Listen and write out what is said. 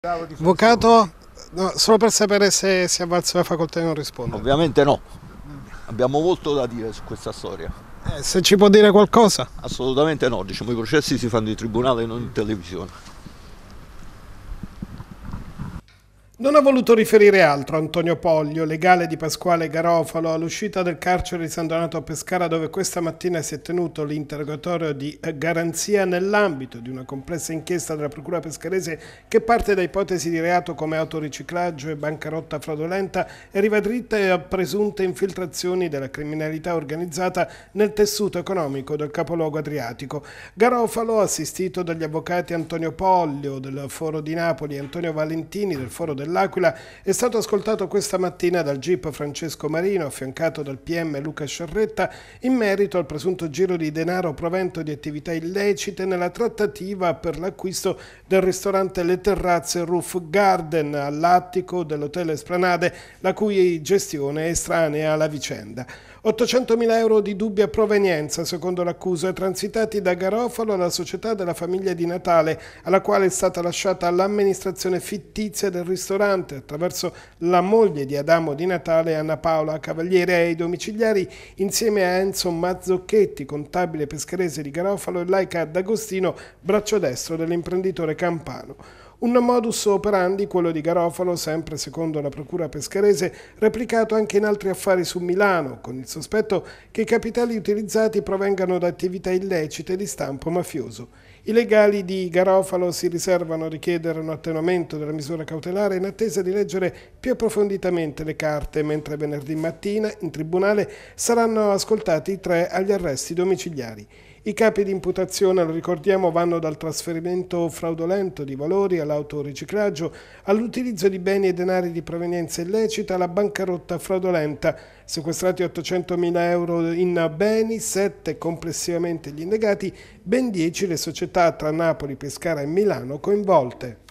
Avvocato, no, solo per sapere se si è avvalso la facoltà di non rispondere. Ovviamente no, abbiamo molto da dire su questa storia. Eh, se ci può dire qualcosa? Assolutamente no, diciamo i processi si fanno in tribunale e non in televisione. Non ha voluto riferire altro Antonio Poglio, legale di Pasquale Garofalo, all'uscita del carcere di San Donato a Pescara dove questa mattina si è tenuto l'interrogatorio di eh, garanzia nell'ambito di una complessa inchiesta della Procura pescarese che parte da ipotesi di reato come autoriciclaggio e bancarotta fraudolenta e riva a presunte infiltrazioni della criminalità organizzata nel tessuto economico del capoluogo adriatico. Garofalo, assistito dagli avvocati Antonio Poglio del Foro di Napoli e Antonio Valentini del Foro del dell'Aquila è stato ascoltato questa mattina dal GIP Francesco Marino, affiancato dal PM Luca Sciarretta, in merito al presunto giro di denaro provento di attività illecite nella trattativa per l'acquisto del ristorante Le Terrazze Roof Garden all'attico dell'hotel Esplanade, la cui gestione è estranea alla vicenda. 800.000 euro di dubbia provenienza, secondo l'accusa, transitati da Garofalo alla società della famiglia di Natale, alla quale è stata lasciata l'amministrazione fittizia del ristorante ristorante attraverso la moglie di Adamo Di Natale, Anna Paola Cavaliere, e i domiciliari insieme a Enzo Mazzocchetti, contabile pescherese di Garofalo e Laica D'Agostino, braccio destro dell'imprenditore campano. Un modus operandi, quello di Garofalo, sempre secondo la procura pescarese, replicato anche in altri affari su Milano, con il sospetto che i capitali utilizzati provengano da attività illecite di stampo mafioso. I legali di Garofalo si riservano a richiedere un attenuamento della misura cautelare in attesa di leggere più approfonditamente le carte, mentre venerdì mattina in tribunale saranno ascoltati i tre agli arresti domiciliari. I capi di imputazione, lo ricordiamo, vanno dal trasferimento fraudolento di valori all'autoriciclaggio, all'utilizzo di beni e denari di provenienza illecita, alla bancarotta fraudolenta, sequestrati 800.000 euro in beni, 7 complessivamente gli indagati, ben 10 le società tra Napoli, Pescara e Milano coinvolte.